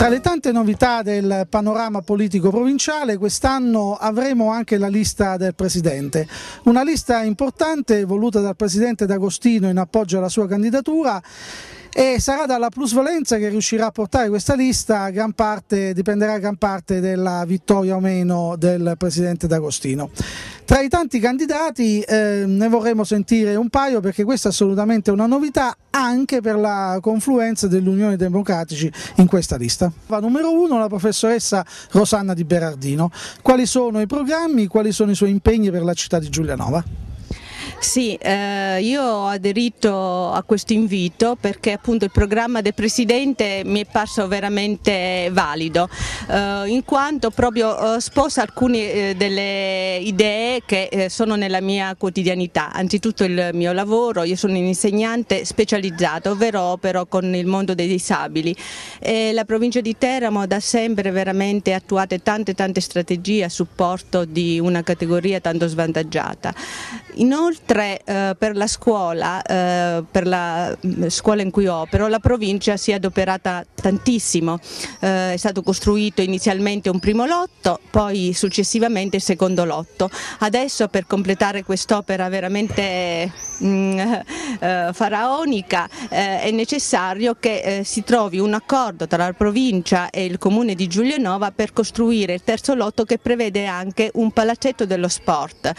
Tra le tante novità del panorama politico provinciale, quest'anno avremo anche la lista del Presidente. Una lista importante voluta dal Presidente D'Agostino in appoggio alla sua candidatura e sarà dalla plusvalenza che riuscirà a portare questa lista, a gran parte, dipenderà gran parte della vittoria o meno del presidente D'Agostino. Tra i tanti candidati eh, ne vorremmo sentire un paio perché questa è assolutamente una novità anche per la confluenza dell'Unione Democratici in questa lista. Va numero uno la professoressa Rosanna Di Berardino. Quali sono i programmi, quali sono i suoi impegni per la città di Giulianova? Sì, eh, io ho aderito a questo invito perché appunto il programma del Presidente mi è parso veramente valido, eh, in quanto proprio eh, sposa alcune eh, delle idee che eh, sono nella mia quotidianità. Anzitutto il mio lavoro, io sono un insegnante specializzato, ovvero opero con il mondo dei disabili. E la provincia di Teramo da sempre veramente attuate tante tante strategie a supporto di una categoria tanto svantaggiata. Inoltre tre eh, per la scuola, eh, per la mm, scuola in cui opero, la provincia si è adoperata tantissimo, eh, è stato costruito inizialmente un primo lotto, poi successivamente il secondo lotto. Adesso per completare quest'opera veramente mh, mm, eh, faraonica eh, è necessario che eh, si trovi un accordo tra la provincia e il comune di Giulianova per costruire il terzo lotto che prevede anche un palazzetto dello sport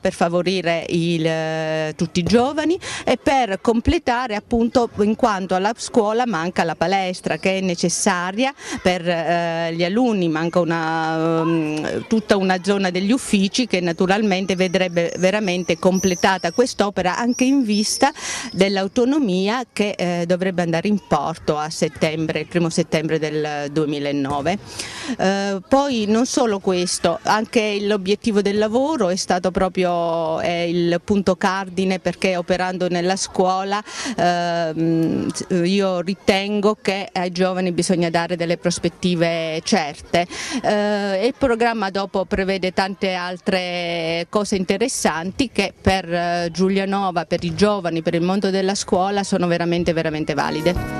per favorire il eh, tutti i giovani e per completare appunto in quanto alla scuola manca la palestra che è necessaria per eh, gli alunni, manca una, ehm, tutta una zona degli uffici che naturalmente vedrebbe veramente completata quest'opera anche in vista dell'autonomia che eh, dovrebbe andare in porto a settembre, il primo settembre del 2009. Eh, poi non solo questo, anche l'obiettivo del lavoro è stato proprio è il punto punto cardine perché operando nella scuola ehm, io ritengo che ai giovani bisogna dare delle prospettive certe. Eh, il programma dopo prevede tante altre cose interessanti che per eh, Giulianova, per i giovani, per il mondo della scuola sono veramente veramente valide.